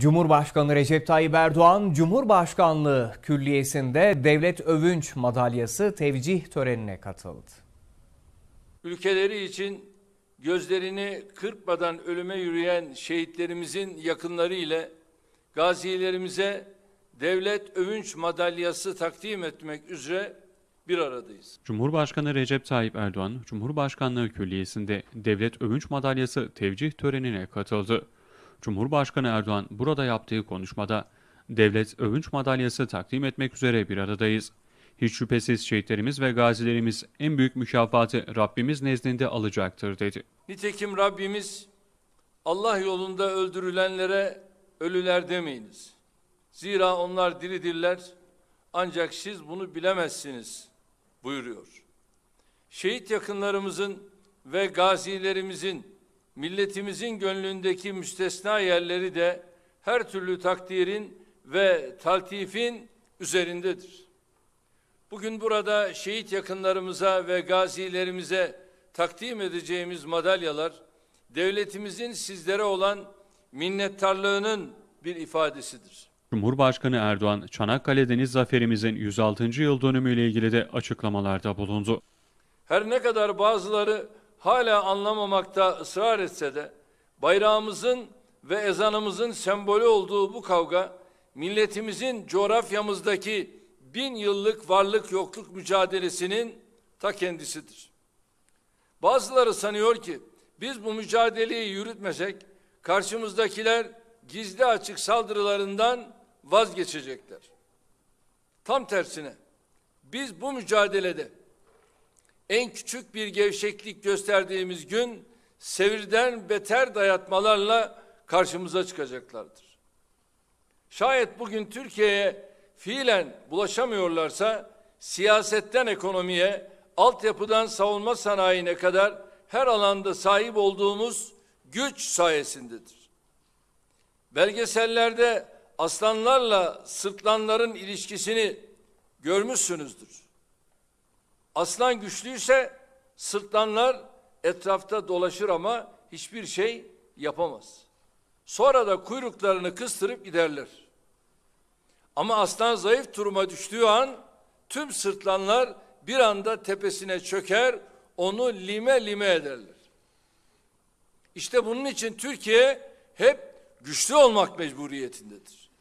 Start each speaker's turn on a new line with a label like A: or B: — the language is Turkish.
A: Cumhurbaşkanı Recep Tayyip Erdoğan, Cumhurbaşkanlığı Külliyesi'nde Devlet Övünç Madalyası tevcih törenine katıldı. Ülkeleri için gözlerini kırpmadan ölüme yürüyen şehitlerimizin yakınları ile gazilerimize Devlet Övünç Madalyası takdim etmek üzere bir aradayız.
B: Cumhurbaşkanı Recep Tayyip Erdoğan, Cumhurbaşkanlığı Külliyesi'nde Devlet Övünç Madalyası tevcih törenine katıldı. Cumhurbaşkanı Erdoğan burada yaptığı konuşmada devlet övünç madalyası takdim etmek üzere bir aradayız. Hiç şüphesiz şehitlerimiz ve gazilerimiz en büyük mükafatı Rabbimiz nezdinde alacaktır dedi.
A: Nitekim Rabbimiz Allah yolunda öldürülenlere ölüler demeyiniz. Zira onlar diridirler ancak siz bunu bilemezsiniz buyuruyor. Şehit yakınlarımızın ve gazilerimizin milletimizin gönlündeki müstesna yerleri de her türlü takdirin ve taltifin üzerindedir. Bugün burada şehit yakınlarımıza ve gazilerimize takdim edeceğimiz madalyalar devletimizin sizlere olan minnettarlığının bir ifadesidir.
B: Cumhurbaşkanı Erdoğan, Çanakkale Deniz Zaferimizin 106. yıl dönümüyle ilgili de açıklamalarda bulundu.
A: Her ne kadar bazıları hala anlamamakta ısrar etse de bayrağımızın ve ezanımızın sembolü olduğu bu kavga milletimizin coğrafyamızdaki bin yıllık varlık yokluk mücadelesinin ta kendisidir. Bazıları sanıyor ki biz bu mücadeleyi yürütmesek karşımızdakiler gizli açık saldırılarından vazgeçecekler. Tam tersine biz bu mücadelede en küçük bir gevşeklik gösterdiğimiz gün sevirden beter dayatmalarla karşımıza çıkacaklardır. Şayet bugün Türkiye'ye fiilen bulaşamıyorlarsa siyasetten ekonomiye, altyapıdan savunma sanayine kadar her alanda sahip olduğumuz güç sayesindedir. Belgesellerde aslanlarla sırtlanların ilişkisini görmüşsünüzdür. Aslan güçlüyse sırtlanlar etrafta dolaşır ama hiçbir şey yapamaz. Sonra da kuyruklarını kıstırıp giderler. Ama aslan zayıf duruma düştüğü an tüm sırtlanlar bir anda tepesine çöker, onu lime lime ederler. İşte bunun için Türkiye hep güçlü olmak mecburiyetindedir.